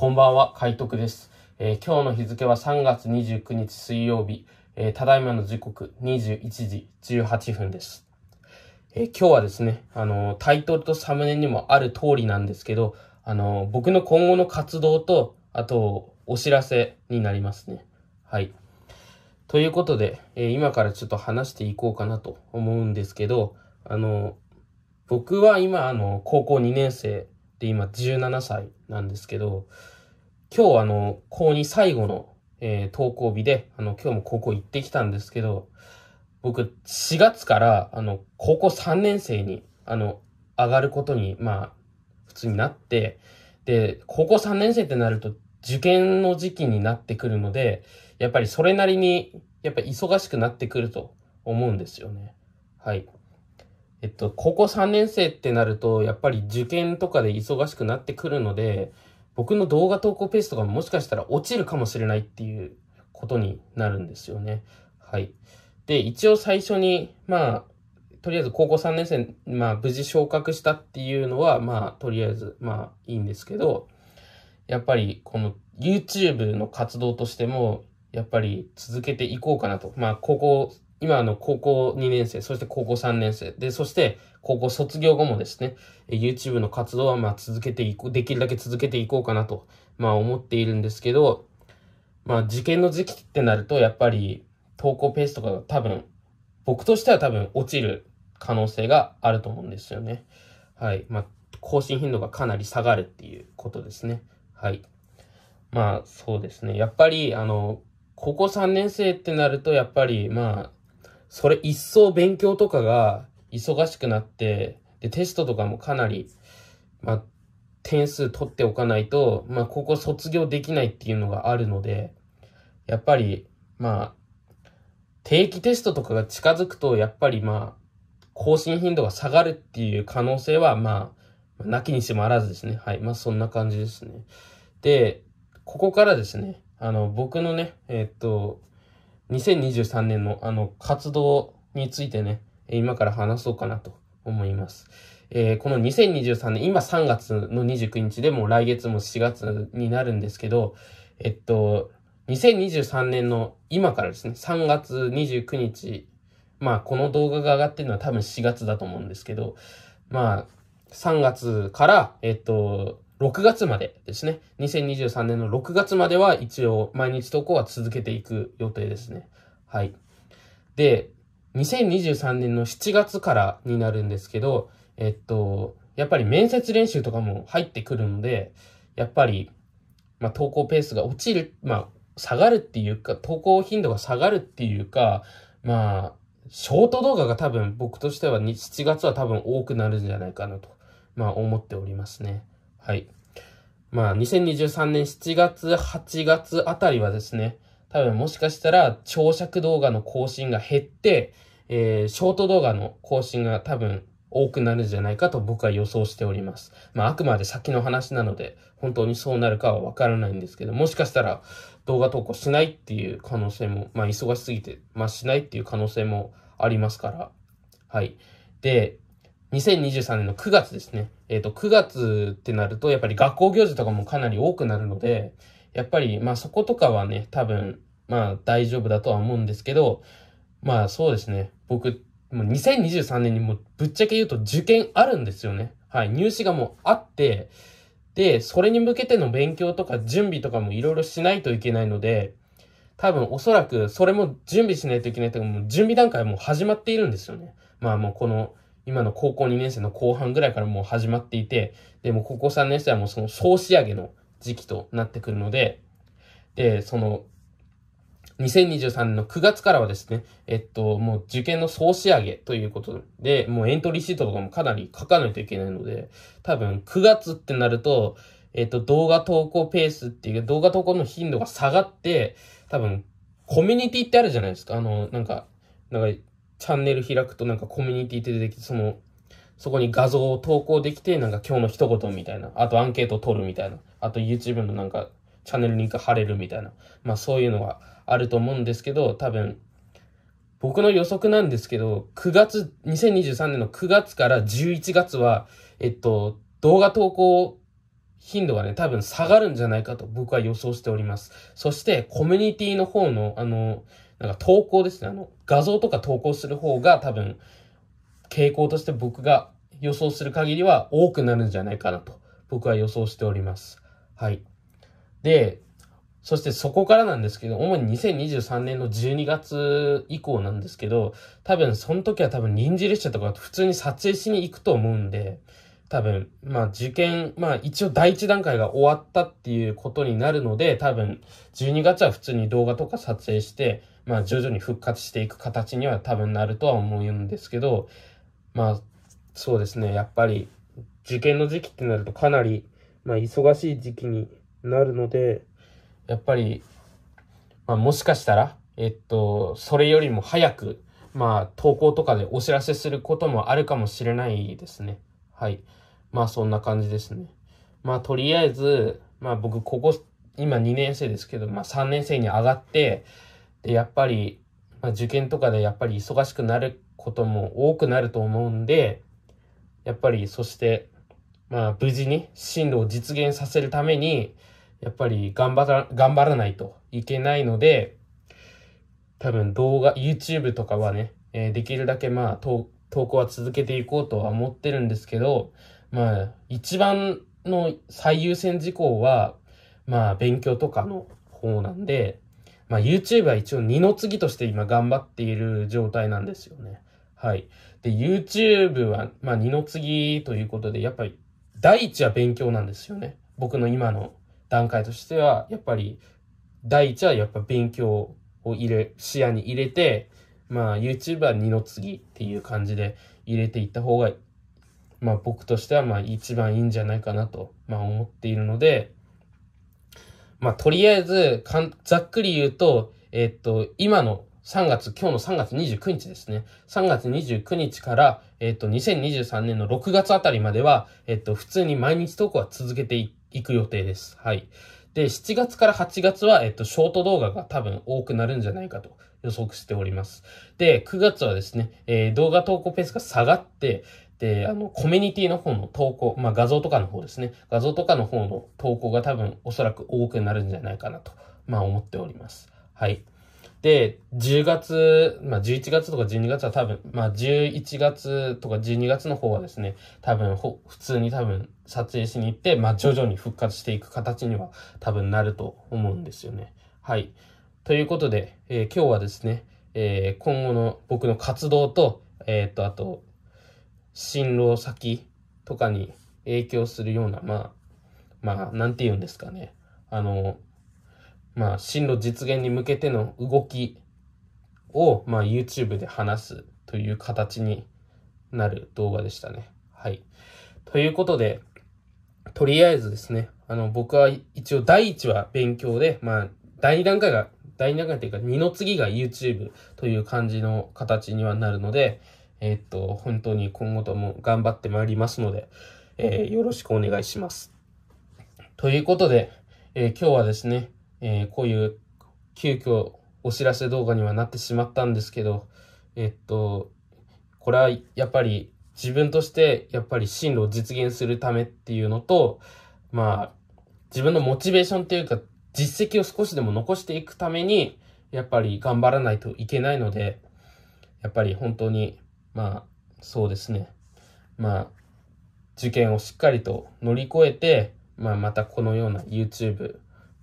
こんばんは、海徳です、えー、今日の日付は3月29日水曜日、えー、ただいまの時刻21時18分です。えー、今日はですね、あのタイトルとサムネにもある通りなんですけど、あの僕の今後の活動と、あと、お知らせになりますね。はい。ということで、え今からちょっと話していこうかなと思うんですけど、あの僕は今、あの、高校2年生で今17歳なんですけど、今日あの、高2最後の、えー、登校日で、あの、今日も高校行ってきたんですけど、僕、4月から、あの、高校3年生に、あの、上がることに、まあ、普通になって、で、高校3年生ってなると、受験の時期になってくるので、やっぱりそれなりに、やっぱ忙しくなってくると思うんですよね。はい。えっと、高校3年生ってなると、やっぱり受験とかで忙しくなってくるので、僕の動画投稿ペースとかももしかしたら落ちるかもしれないっていうことになるんですよね。はい。で、一応最初に、まあ、とりあえず高校3年生、まあ、無事昇格したっていうのは、まあ、とりあえず、まあ、いいんですけど、やっぱり、この YouTube の活動としても、やっぱり続けていこうかなと。まあ、高校今、あの、高校2年生、そして高校3年生、で、そして、高校卒業後もですね、YouTube の活動は、まあ、続けていく、できるだけ続けていこうかなと、まあ、思っているんですけど、まあ、受験の時期ってなると、やっぱり、投稿ペースとかが多分、僕としては多分、落ちる可能性があると思うんですよね。はい。まあ、更新頻度がかなり下がるっていうことですね。はい。まあ、そうですね。やっぱり、あの、高校3年生ってなると、やっぱり、まあ、それ一層勉強とかが忙しくなって、で、テストとかもかなり、まあ、点数取っておかないと、まあ、ここ卒業できないっていうのがあるので、やっぱり、まあ、定期テストとかが近づくと、やっぱりまあ、更新頻度が下がるっていう可能性は、まあ、なきにしもあらずですね。はい。まあ、そんな感じですね。で、ここからですね、あの、僕のね、えー、っと、2023年のあの活動についてね、今から話そうかなと思います。えー、この2023年、今3月の29日でも来月も4月になるんですけど、えっと、2023年の今からですね、3月29日、まあこの動画が上がってるのは多分4月だと思うんですけど、まあ3月から、えっと、6月までですね。2023年の6月までは一応毎日投稿は続けていく予定ですね。はい。で、2023年の7月からになるんですけど、えっと、やっぱり面接練習とかも入ってくるので、やっぱり、まあ、投稿ペースが落ちる、まあ、下がるっていうか、投稿頻度が下がるっていうか、まあ、ショート動画が多分僕としては7月は多分多くなるんじゃないかなと、まあ思っておりますね。はい。まあ、2023年7月、8月あたりはですね、多分もしかしたら、長尺動画の更新が減って、えー、ショート動画の更新が多分多くなるんじゃないかと僕は予想しております。まあ、あくまで先の話なので、本当にそうなるかはわからないんですけど、もしかしたら動画投稿しないっていう可能性も、まあ、忙しすぎて、まあ、しないっていう可能性もありますから。はい。で、2023年の9月ですね。えっ、ー、と、9月ってなると、やっぱり学校行事とかもかなり多くなるので、やっぱり、まあそことかはね、多分、まあ大丈夫だとは思うんですけど、まあそうですね。僕、もう2023年にもぶっちゃけ言うと受験あるんですよね。はい。入試がもうあって、で、それに向けての勉強とか準備とかもいろいろしないといけないので、多分おそらくそれも準備しないといけないとうか、もう準備段階も始まっているんですよね。まあもうこの今の高校2年生の後半ぐらいからもう始まっていて、で、も高校3年生はもうその総仕上げの時期となってくるので、で、その、2023年の9月からはですね、えっと、もう受験の総仕上げということで、もうエントリーシートとかもかなり書かないといけないので、多分9月ってなると、えっと、動画投稿ペースっていう動画投稿の頻度が下がって、多分、コミュニティってあるじゃないですか。あの、なんか、なんか、チャンネル開くとなんかコミュニティって出てきて、その、そこに画像を投稿できて、なんか今日の一言みたいな、あとアンケートを取るみたいな、あと YouTube のなんかチャンネルに貼れるみたいな、まあそういうのがあると思うんですけど、多分、僕の予測なんですけど、9月、2023年の9月から11月は、えっと、動画投稿頻度がね、多分下がるんじゃないかと僕は予想しております。そして、コミュニティの方の、あの、なんか投稿ですね。あの、画像とか投稿する方が多分、傾向として僕が予想する限りは多くなるんじゃないかなと、僕は予想しております。はい。で、そしてそこからなんですけど、主に2023年の12月以降なんですけど、多分その時は多分臨時列車とか普通に撮影しに行くと思うんで、多分、まあ受験、まあ一応第一段階が終わったっていうことになるので、多分12月は普通に動画とか撮影して、まあ徐々に復活していく形には多分なるとは思うんですけど、まあそうですね、やっぱり受験の時期ってなるとかなり、まあ忙しい時期になるので、やっぱり、まあもしかしたら、えっと、それよりも早く、まあ投稿とかでお知らせすることもあるかもしれないですね。はい。まあそんな感じですね。まあとりあえず、まあ僕ここ、今2年生ですけど、まあ3年生に上がって、で、やっぱり、まあ受験とかでやっぱり忙しくなることも多くなると思うんで、やっぱりそして、まあ無事に進路を実現させるために、やっぱり頑張ら、頑張らないといけないので、多分動画、YouTube とかはね、えー、できるだけまあ、投稿は続けていこうとは思ってるんですけど、まあ、一番の最優先事項は、まあ、勉強とかの方なんで、まあ、YouTube は一応二の次として今頑張っている状態なんですよね。はい。で、YouTube は、まあ、二の次ということで、やっぱり、第一は勉強なんですよね。僕の今の段階としては、やっぱり、第一はやっぱ勉強を入れ、視野に入れて、まあ YouTube は二の次っていう感じで入れていった方が、まあ僕としてはまあ一番いいんじゃないかなと、まあ思っているので、まあとりあえずかん、ざっくり言うと、えっと、今の3月、今日の3月29日ですね。3月29日から、えっと、2023年の6月あたりまでは、えっと、普通に毎日投稿は続けていく予定です。はい。で、7月から8月は、えっと、ショート動画が多分多くなるんじゃないかと予測しております。で、9月はですね、えー、動画投稿ペースが下がって、で、あの、コミュニティの方の投稿、まあ、画像とかの方ですね、画像とかの方の投稿が多分おそらく多くなるんじゃないかなと、まあ、思っております。はい。で、10月、まあ、11月とか12月は多分、まあ、11月とか12月の方はですね、多分、ほ、普通に多分撮影しに行って、まあ、徐々に復活していく形には多分なると思うんですよね。はい。ということで、えー、今日はですね、えー、今後の僕の活動と、えっ、ー、と、あと、進路先とかに影響するような、まあ、まあ、なんて言うんですかね。あの、まあ、進路実現に向けての動きを、まあ、YouTube で話すという形になる動画でしたね。はい。ということで、とりあえずですね、あの、僕は一応第一は勉強で、まあ、第二段階が、第二段階というか、二の次が YouTube という感じの形にはなるので、えー、っと、本当に今後とも頑張ってまいりますので、えー、よろしくお願いします。ということで、えー、今日はですね、えー、こういう急遽お知らせ動画にはなってしまったんですけど、えっと、これはやっぱり自分としてやっぱり進路を実現するためっていうのと、まあ、自分のモチベーションというか、実績を少しでも残していくために、やっぱり頑張らないといけないので、やっぱり本当に、まあ、そうですね。まあ、受験をしっかりと乗り越えて、まあ、またこのような YouTube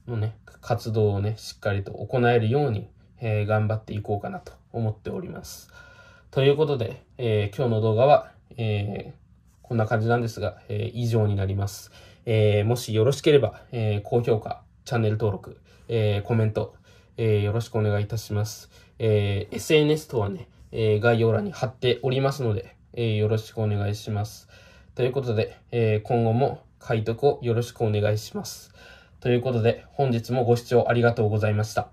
のね、活動をね、しっかりと行えるように、えー、頑張っていこうかなと思っております。ということで、えー、今日の動画は、えー、こんな感じなんですが、え以上になります。えもしよろしければ、え高評価、チャンネル登録、えコメント、えよろしくお願いいたします。え SNS 等はね、え概要欄に貼っておりますので、えよろしくお願いします。ということで、え今後も解読をよろしくお願いします。ということで、本日もご視聴ありがとうございました。